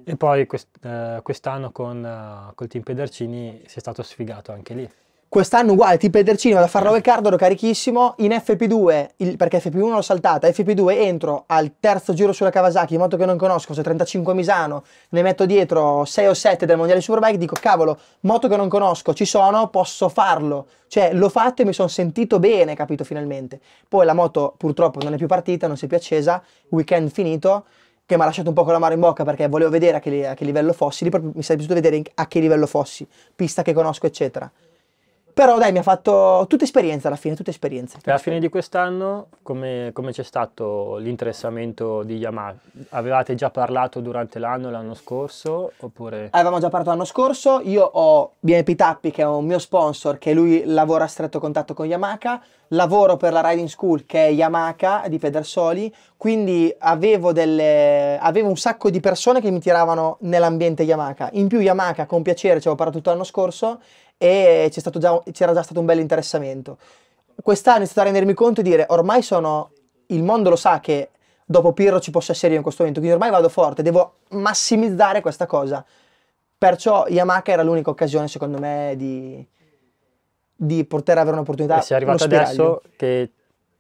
E poi quest, eh, quest'anno con, eh, col team Pedercini si è stato sfigato anche lì. Quest'anno uguale, tipo Edercini, vado a fare 9 card, ero carichissimo. In FP2, il, perché FP1 l'ho saltata, FP2 entro al terzo giro sulla Kawasaki, in moto che non conosco, se 35 Misano, ne metto dietro 6 o 7 del Mondiale Superbike, dico cavolo, moto che non conosco, ci sono, posso farlo. Cioè, l'ho fatto e mi sono sentito bene, capito, finalmente. Poi la moto purtroppo non è più partita, non si è più accesa, weekend finito che mi ha lasciato un po' con la mano in bocca perché volevo vedere a che, a che livello fossi, lì proprio mi sarebbe piaciuto vedere a che livello fossi, pista che conosco, eccetera. Però dai, mi ha fatto tutta esperienza alla fine, tutta esperienza. Tutta alla fine di quest'anno, come, come c'è stato l'interessamento di Yamaha? Avevate già parlato durante l'anno, l'anno scorso? Oppure... Avevamo già parlato l'anno scorso, io ho BNP Tappi che è un mio sponsor, che lui lavora a stretto contatto con Yamaha, lavoro per la Riding School che è Yamaha di Pedersoli, quindi avevo, delle, avevo un sacco di persone che mi tiravano nell'ambiente Yamaha. In più Yamaha, con piacere, ci avevo parlato tutto l'anno scorso, e già, c'era già stato un bel interessamento. Quest'anno ho iniziato a rendermi conto e dire ormai sono, il mondo lo sa che dopo Pirro ci possa essere io in questo momento, quindi ormai vado forte, devo massimizzare questa cosa. Perciò Yamaha era l'unica occasione secondo me di, di poter avere un'opportunità. E sei arrivato adesso che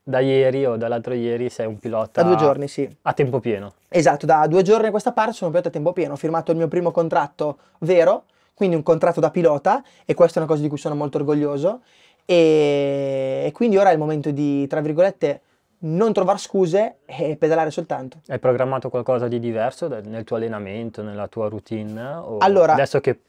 da ieri o dall'altro ieri sei un pilota. Da due giorni, sì. A tempo pieno. Esatto, da due giorni a questa parte sono un pilota a tempo pieno. Ho firmato il mio primo contratto vero quindi un contratto da pilota e questa è una cosa di cui sono molto orgoglioso e, e quindi ora è il momento di, tra virgolette, non trovare scuse e pedalare soltanto. Hai programmato qualcosa di diverso nel tuo allenamento, nella tua routine? allora, adesso che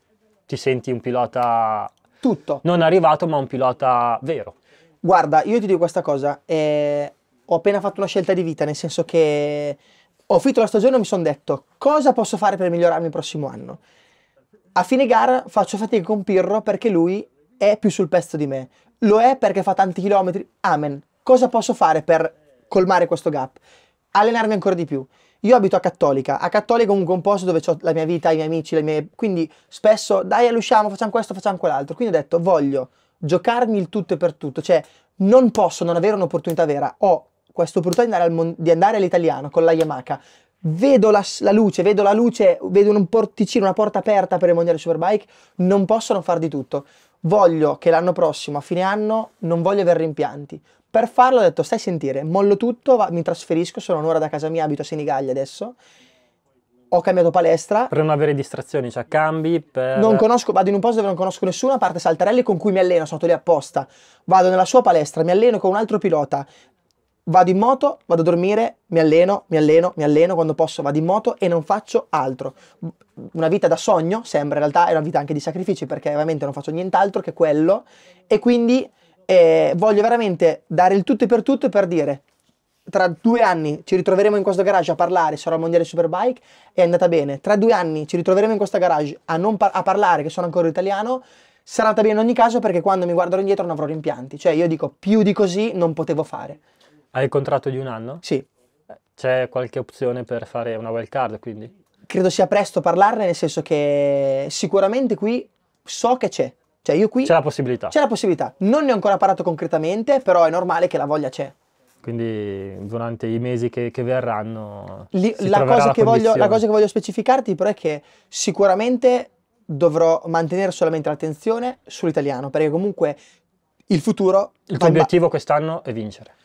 ti senti un pilota... Tutto. Non arrivato, ma un pilota vero. Guarda, io ti dico questa cosa. Eh, ho appena fatto una scelta di vita, nel senso che ho finito la stagione e mi sono detto cosa posso fare per migliorarmi il prossimo anno. A fine gara faccio fatica con Pirro perché lui è più sul pezzo di me. Lo è perché fa tanti chilometri. Amen. Cosa posso fare per colmare questo gap? Allenarmi ancora di più. Io abito a Cattolica. A Cattolica è un composto dove ho la mia vita, i miei amici, mie... quindi spesso dai all'usciamo, facciamo questo, facciamo quell'altro. Quindi ho detto voglio giocarmi il tutto e per tutto, cioè non posso non avere un'opportunità vera. Ho questa opportunità di andare, all'italiano con la Yamaha, vedo la, la, luce, vedo la luce, vedo un porticino, una porta aperta per il mondiale Superbike, non posso non far di tutto. Voglio che l'anno prossimo, a fine anno, non voglio avere rimpianti. Per farlo ho detto, stai a sentire, mollo tutto, va, mi trasferisco, sono un'ora da casa mia, abito a Senigallia adesso, ho cambiato palestra. Per non avere distrazioni, cioè cambi per... Non conosco, vado in un posto dove non conosco nessuno, a parte Saltarelli con cui mi alleno, sono lì apposta. Vado nella sua palestra, mi alleno con un altro pilota, vado in moto, vado a dormire, mi alleno, mi alleno, mi alleno quando posso, vado in moto e non faccio altro. Una vita da sogno, sembra in realtà è una vita anche di sacrifici perché ovviamente non faccio nient'altro che quello e quindi eh, voglio veramente dare il tutto e per tutto per dire tra due anni ci ritroveremo in questo garage a parlare, sarò al mondiale Superbike, è andata bene, tra due anni ci ritroveremo in questo garage a, par- a parlare che sono ancora italiano, sarà andata bene in ogni caso perché quando mi guarderò indietro non avrò rimpianti, cioè io dico più di così non potevo fare. Hai il contratto di un anno? Sì. C'è qualche opzione per fare una wild card, quindi? Credo sia presto parlarne, nel senso che sicuramente qui so che c'è. Cioè io qui... C'è la possibilità. C'è la possibilità. Non ne ho ancora parlato concretamente, però è normale che la voglia c'è quindi durante i mesi che, che verranno si la, cosa la, che voglio, la, cosa che voglio, specificarti però è che sicuramente dovrò mantenere solamente l'attenzione sull'italiano perché comunque il futuro il tuo obiettivo quest'anno è vincere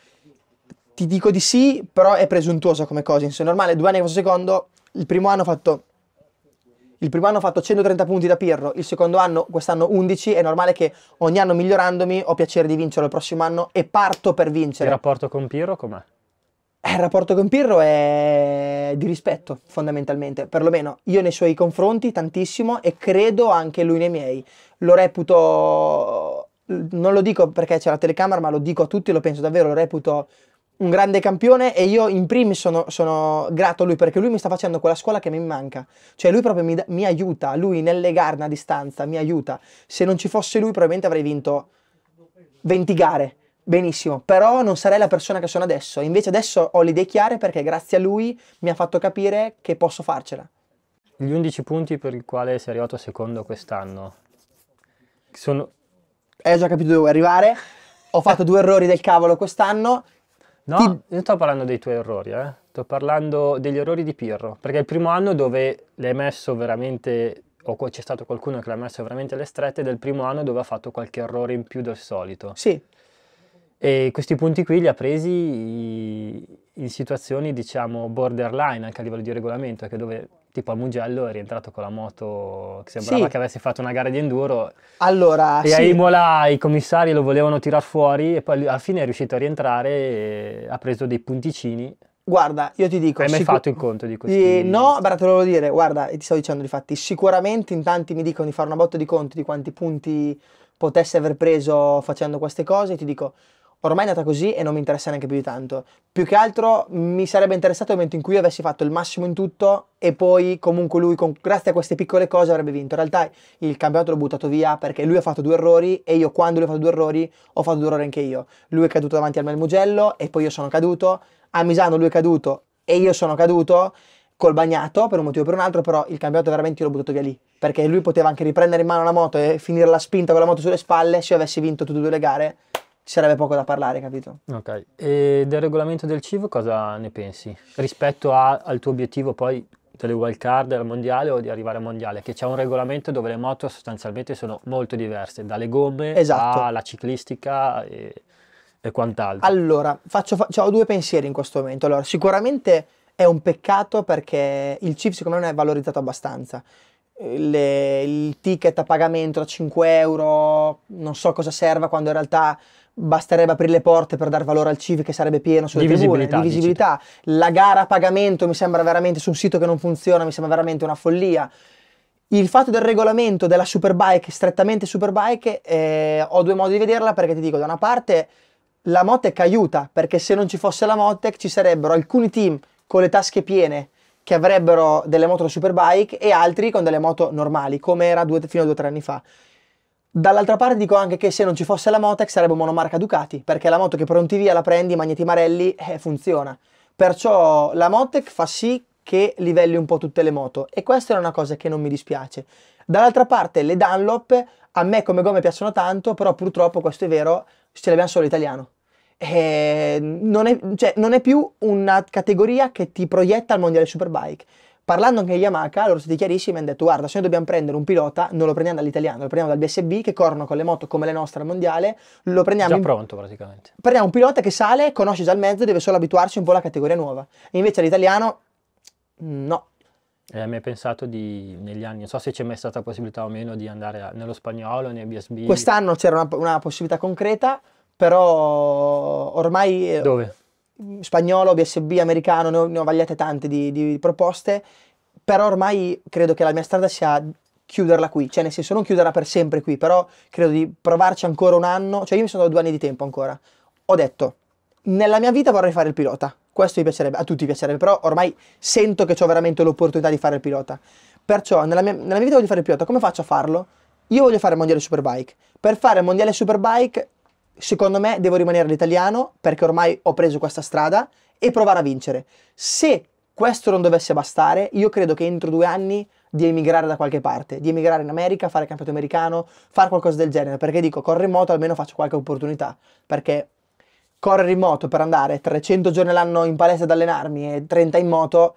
ti dico di sì, però è presuntuosa come cosa. Insomma, è normale, due anni questo secondo, il primo anno ho fatto... Il primo anno ho fatto 130 punti da Pirro, il secondo anno, quest'anno 11, è normale che ogni anno migliorandomi ho piacere di vincere il prossimo anno e parto per vincere. Il rapporto con Pirro com'è? Eh, il rapporto con Pirro è di rispetto, fondamentalmente, perlomeno io nei suoi confronti tantissimo e credo anche lui nei miei. Lo reputo, non lo dico perché c'è la telecamera, ma lo dico a tutti, lo penso davvero, lo reputo un grande campione e io in primis sono, sono, grato a lui perché lui mi sta facendo quella scuola che mi manca, cioè lui proprio mi, mi aiuta, lui nelle legarne a distanza mi aiuta, se non ci fosse lui probabilmente avrei vinto 20 gare, benissimo, però non sarei la persona che sono adesso, invece adesso ho le idee chiare perché grazie a lui mi ha fatto capire che posso farcela. Gli 11 punti per il quale sei arrivato secondo quest'anno sono... Hai già capito dove arrivare, ho fatto due errori del cavolo quest'anno, No, ti... io sto parlando dei tuoi errori, eh? sto parlando degli errori di Pirro, perché è il primo anno dove l'hai messo veramente, o c'è stato qualcuno che l'ha messo veramente alle strette, ed è il primo anno dove ha fatto qualche errore in più del solito. Sì. E questi punti qui li ha presi in situazioni, diciamo, borderline anche a livello di regolamento, anche dove tipo al Mugello è rientrato con la moto che sembrava sì. che avesse fatto una gara di enduro. Allora, e sì. a Imola i commissari lo volevano tirar fuori e poi alla fine è riuscito a rientrare e ha preso dei punticini. Guarda, io ti dico... Hai mai sicur- fatto il conto di questi? Eh, no, però te lo volevo dire, guarda, ti sto dicendo di fatti, sicuramente in tanti mi dicono di fare una botta di conti di quanti punti potesse aver preso facendo queste cose, ti dico ormai è andata così e non mi interessa neanche più di tanto. Più che altro mi sarebbe interessato il momento in cui io avessi fatto il massimo in tutto e poi comunque lui, con, grazie a queste piccole cose, avrebbe vinto. In realtà il campionato l'ho buttato via perché lui ha fatto due errori e io quando lui ha fatto due errori ho fatto due errori anche io. Lui è caduto davanti al Melmugello e poi io sono caduto. A Misano lui è caduto e io sono caduto col bagnato per un motivo o per un altro, però il campionato veramente io l'ho buttato via lì, perché lui poteva anche riprendere in mano la moto e finire la spinta con la moto sulle spalle se io avessi vinto tutte e due le gare ci sarebbe poco da parlare, capito? Ok, e del regolamento del CIV cosa ne pensi? Rispetto a, al tuo obiettivo poi delle wild card al mondiale o di arrivare al mondiale, che c'è un regolamento dove le moto sostanzialmente sono molto diverse, dalle gomme esatto. alla ciclistica e, e quant'altro. Allora, faccio, fa- cioè, ho due pensieri in questo momento. Allora, sicuramente è un peccato perché il CIV secondo me non è valorizzato abbastanza. Le, il ticket a pagamento da 5 euro non so cosa serva quando in realtà basterebbe aprire le porte per dar valore al CIV che sarebbe pieno sulle divisibilità, tribune, divisibilità, la gara a pagamento mi sembra veramente su un sito che non funziona, mi sembra veramente una follia. Il fatto del regolamento della Superbike, strettamente Superbike, eh, ho due modi di vederla perché ti dico, da una parte la Motec aiuta, perché se non ci fosse la Motec ci sarebbero alcuni team con le tasche piene che avrebbero delle moto da Superbike e altri con delle moto normali, come era due, fino a due o tre anni fa Dall'altra parte dico anche che se non ci fosse la Motec sarebbe monomarca Ducati, perché la moto che pronti via la prendi, magneti marelli, eh, funziona. Perciò la Motec fa sì che livelli un po' tutte le moto e questa è una cosa che non mi dispiace. Dall'altra parte le Dunlop a me come gomme piacciono tanto, però purtroppo questo è vero, ce l'abbiamo solo italiano. Eh, non è, cioè, non è più una categoria che ti proietta al mondiale superbike Parlando anche agli Yamaha, loro sono stati chiarissimi e hanno detto guarda, se noi dobbiamo prendere un pilota, non lo prendiamo dall'italiano, lo prendiamo dal BSB che corrono con le moto come le nostre al mondiale, lo prendiamo... Già in... pronto praticamente. Prendiamo un pilota che sale, conosce già il mezzo, deve solo abituarsi un po' alla categoria nuova. E invece l'italiano, mm, no. E a me è pensato di, negli anni, non so se c'è mai stata possibilità o meno di andare a, nello spagnolo, nei BSB. Quest'anno c'era una, una possibilità concreta, però ormai... Eh, Dove? spagnolo, BSB, americano, ne ho, ne ho vagliate tante di, di, proposte, però ormai credo che la mia strada sia chiuderla qui, cioè nel senso non chiuderla per sempre qui, però credo di provarci ancora un anno, cioè io mi sono dato due anni di tempo ancora, ho detto, nella mia vita vorrei fare il pilota, questo mi piacerebbe, a tutti piacerebbe, però ormai sento che ho veramente l'opportunità di fare il pilota, perciò nella mia, nella mia vita voglio fare il pilota, come faccio a farlo? Io voglio fare il mondiale superbike, per fare il mondiale superbike secondo me devo rimanere all'italiano perché ormai ho preso questa strada e provare a vincere. Se questo non dovesse bastare, io credo che entro due anni di emigrare da qualche parte, di emigrare in America, fare il campionato americano, fare qualcosa del genere, perché dico corro in moto almeno faccio qualche opportunità, perché correre in moto per andare 300 giorni all'anno in palestra ad allenarmi e 30 in moto,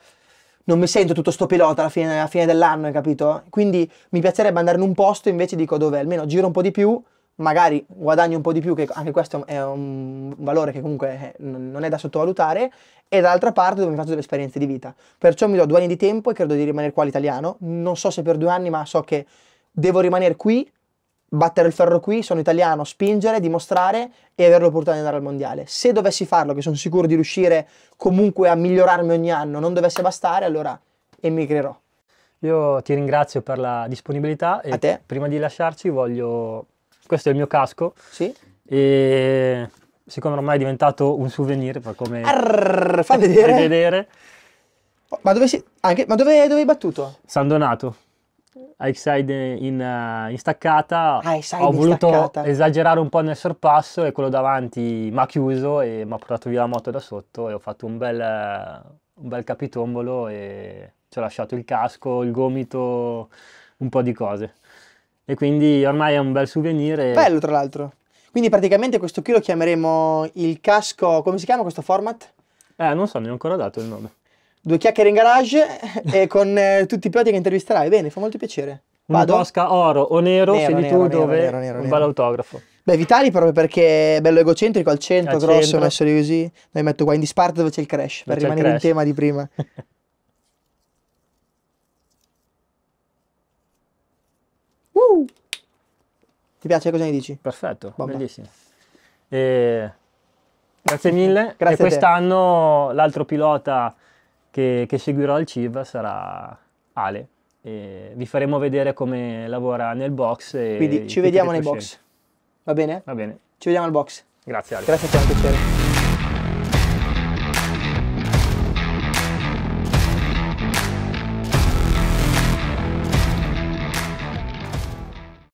non mi sento tutto sto pilota alla fine, alla fine dell'anno, hai capito? Quindi mi piacerebbe andare in un posto invece dico dove almeno giro un po' di più, magari guadagni un po' di più, che anche questo è un valore che comunque eh, non è da sottovalutare, e dall'altra parte dove mi faccio delle esperienze di vita. Perciò mi do due anni di tempo e credo di rimanere qua all'italiano, non so se per due anni, ma so che devo rimanere qui, battere il ferro qui, sono italiano, spingere, dimostrare e avere l'opportunità di andare al mondiale. Se dovessi farlo, che sono sicuro di riuscire comunque a migliorarmi ogni anno, non dovesse bastare, allora emigrerò. Io ti ringrazio per la disponibilità e prima di lasciarci voglio questo è il mio casco. Sì. E siccome ormai è diventato un souvenir, per come... Arr, fa vedere. vedere. Ma, dove, si... Anche... Ma dove, dove hai battuto? San Donato. High in, uh, in, staccata, ah, ho voluto staccata. esagerare un po' nel sorpasso e quello davanti mi ha chiuso e mi ha portato via la moto da sotto e ho fatto un bel, eh, un bel capitombolo e ci ho lasciato il casco, il gomito, un po' di cose. E quindi ormai è un bel souvenir. E... Bello, tra l'altro. Quindi praticamente questo qui lo chiameremo il casco, come si chiama questo format? Eh, non so, ne ho ancora dato il nome. Due chiacchiere in garage e con eh, tutti i piloti che intervisterai. Bene, fa molto piacere. Vado. Una tosca oro o nero, nero segui nero, tu nero, dove nero, nero, un bel autografo. Beh, Vitali proprio perché è bello egocentrico, al centro, al grosso, centro. messo lì così. Noi metto qua in disparte dove c'è il crash, per rimanere crash. in tema di prima. Uh! Ti piace cosa ne dici? Perfetto, Bomba. bellissimo. E... Grazie mille. Grazie e quest'anno l'altro pilota che, che seguirò al CIV sarà Ale. E vi faremo vedere come lavora nel box. Quindi ci vediamo nei box. Va bene? Va bene. Ci vediamo al box. Grazie Ale. Grazie a te, un piacere.